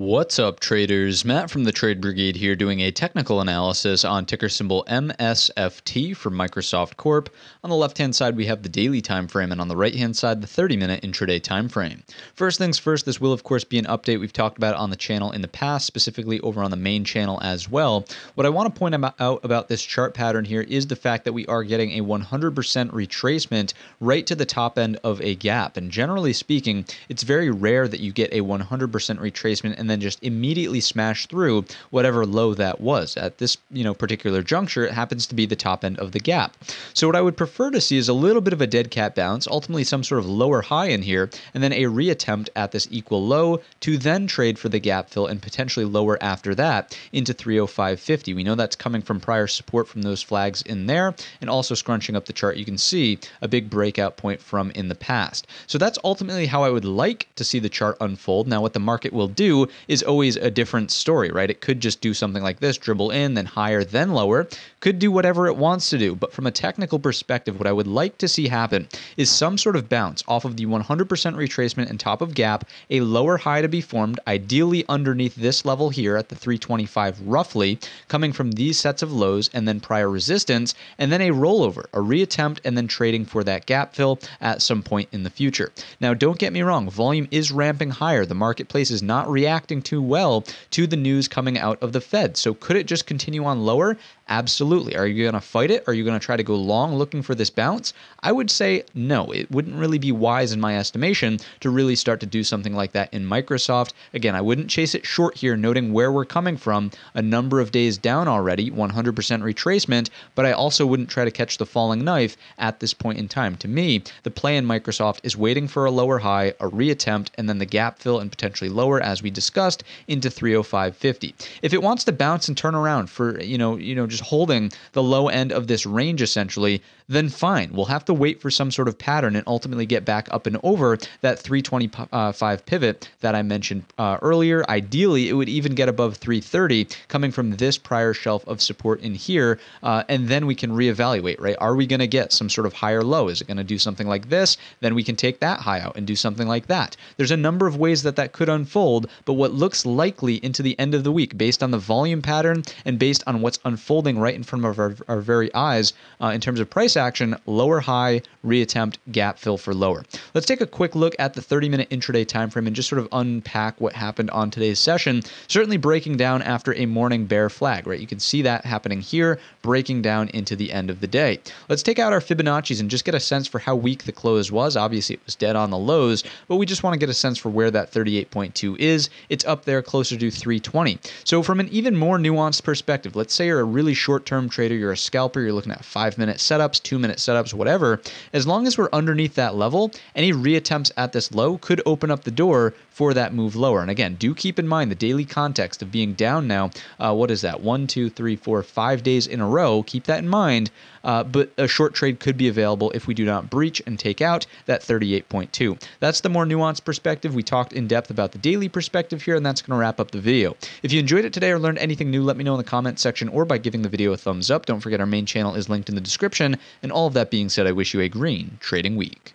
What's up, traders? Matt from the Trade Brigade here doing a technical analysis on ticker symbol MSFT for Microsoft Corp. On the left hand side, we have the daily time frame, and on the right hand side, the 30 minute intraday time frame. First things first, this will, of course, be an update we've talked about on the channel in the past, specifically over on the main channel as well. What I want to point out about this chart pattern here is the fact that we are getting a 100% retracement right to the top end of a gap. And generally speaking, it's very rare that you get a 100% retracement and and then just immediately smash through whatever low that was. At this, you know, particular juncture, it happens to be the top end of the gap. So what I would prefer to see is a little bit of a dead cat bounce, ultimately some sort of lower high in here, and then a reattempt at this equal low to then trade for the gap fill and potentially lower after that into 305.50. We know that's coming from prior support from those flags in there, and also scrunching up the chart, you can see a big breakout point from in the past. So that's ultimately how I would like to see the chart unfold. Now, what the market will do is always a different story, right? It could just do something like this dribble in, then higher, then lower, could do whatever it wants to do. But from a technical perspective, what I would like to see happen is some sort of bounce off of the 100% retracement and top of gap, a lower high to be formed, ideally underneath this level here at the 325 roughly, coming from these sets of lows and then prior resistance, and then a rollover, a reattempt, and then trading for that gap fill at some point in the future. Now, don't get me wrong, volume is ramping higher. The marketplace is not reacting reacting too well to the news coming out of the Fed. So could it just continue on lower Absolutely. Are you going to fight it? Are you going to try to go long looking for this bounce? I would say no. It wouldn't really be wise, in my estimation, to really start to do something like that in Microsoft. Again, I wouldn't chase it short here, noting where we're coming from a number of days down already, 100% retracement, but I also wouldn't try to catch the falling knife at this point in time. To me, the play in Microsoft is waiting for a lower high, a reattempt, and then the gap fill and potentially lower, as we discussed, into 305.50. If it wants to bounce and turn around for, you know, you know, just just holding the low end of this range essentially, then fine. We'll have to wait for some sort of pattern and ultimately get back up and over that 325 uh, pivot that I mentioned uh, earlier. Ideally, it would even get above 330 coming from this prior shelf of support in here. Uh, and then we can reevaluate, right? Are we going to get some sort of higher low? Is it going to do something like this? Then we can take that high out and do something like that. There's a number of ways that that could unfold, but what looks likely into the end of the week based on the volume pattern and based on what's unfolding right in front of our, our very eyes uh, in terms of price action, lower high, reattempt, gap fill for lower. Let's take a quick look at the 30 minute intraday time frame and just sort of unpack what happened on today's session. Certainly breaking down after a morning bear flag, right? You can see that happening here, breaking down into the end of the day. Let's take out our Fibonacci's and just get a sense for how weak the close was. Obviously, it was dead on the lows, but we just want to get a sense for where that 38.2 is. It's up there closer to 320. So, from an even more nuanced perspective, let's say you're a really really short term trader, you're a scalper, you're looking at five minute setups, two minute setups, whatever, as long as we're underneath that level, any reattempts at this low could open up the door for that move lower. And again, do keep in mind the daily context of being down now. Uh, what is that? One, two, three, four, five days in a row. Keep that in mind. Uh, but a short trade could be available if we do not breach and take out that 38.2. That's the more nuanced perspective. We talked in depth about the daily perspective here, and that's going to wrap up the video. If you enjoyed it today or learned anything new, let me know in the comments section or by giving giving the video a thumbs up. Don't forget our main channel is linked in the description. And all of that being said, I wish you a green trading week.